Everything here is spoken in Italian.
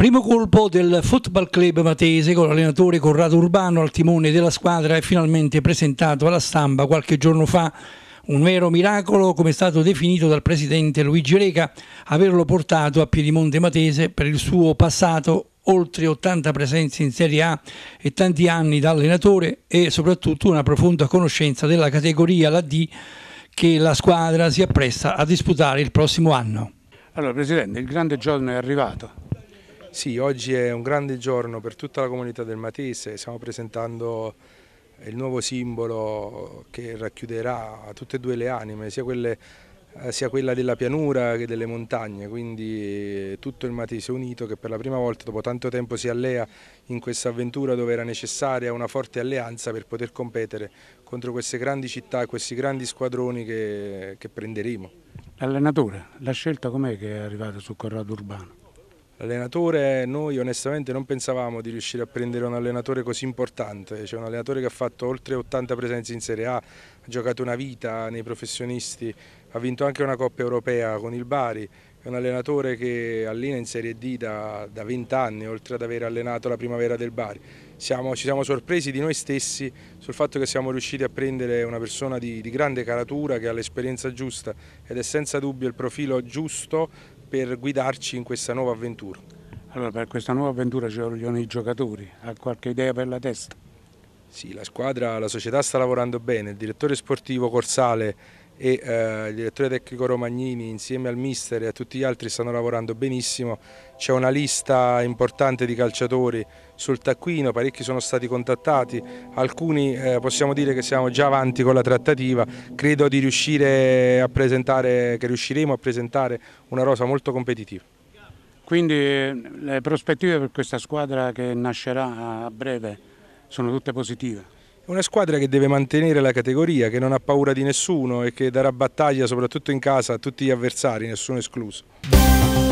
Primo colpo del Football Club Matese con l'allenatore Corrado Urbano al timone della squadra è finalmente presentato alla stampa qualche giorno fa un vero miracolo come è stato definito dal presidente Luigi Reca averlo portato a Piedimonte Matese per il suo passato oltre 80 presenze in Serie A e tanti anni da allenatore e soprattutto una profonda conoscenza della categoria la D che la squadra si appresta a disputare il prossimo anno. Allora Presidente, il grande giorno è arrivato, sì, oggi è un grande giorno per tutta la comunità del Matese, stiamo presentando il nuovo simbolo che racchiuderà tutte e due le anime, sia, quelle, eh, sia quella della pianura che delle montagne, quindi tutto il Matese unito che per la prima volta dopo tanto tempo si allea in questa avventura dove era necessaria una forte alleanza per poter competere contro queste grandi città e questi grandi squadroni che, che prenderemo. L'allenatore, la scelta com'è che è arrivata su Corrado Urbano? L'allenatore, noi onestamente non pensavamo di riuscire a prendere un allenatore così importante, cioè un allenatore che ha fatto oltre 80 presenze in Serie A, ha giocato una vita nei professionisti, ha vinto anche una Coppa Europea con il Bari, è un allenatore che allena in Serie D da, da 20 anni, oltre ad aver allenato la primavera del Bari. Siamo, ci siamo sorpresi di noi stessi sul fatto che siamo riusciti a prendere una persona di, di grande caratura, che ha l'esperienza giusta ed è senza dubbio il profilo giusto per guidarci in questa nuova avventura? Allora, per questa nuova avventura ci vogliono i giocatori, ha qualche idea per la testa? Sì, la squadra, la società sta lavorando bene, il direttore sportivo Corsale e eh, il direttore tecnico Romagnini insieme al mister e a tutti gli altri stanno lavorando benissimo, c'è una lista importante di calciatori sul taccuino, parecchi sono stati contattati, alcuni eh, possiamo dire che siamo già avanti con la trattativa, credo di riuscire a presentare, che riusciremo a presentare una rosa molto competitiva. Quindi le prospettive per questa squadra che nascerà a breve sono tutte positive? Una squadra che deve mantenere la categoria, che non ha paura di nessuno e che darà battaglia soprattutto in casa a tutti gli avversari, nessuno escluso.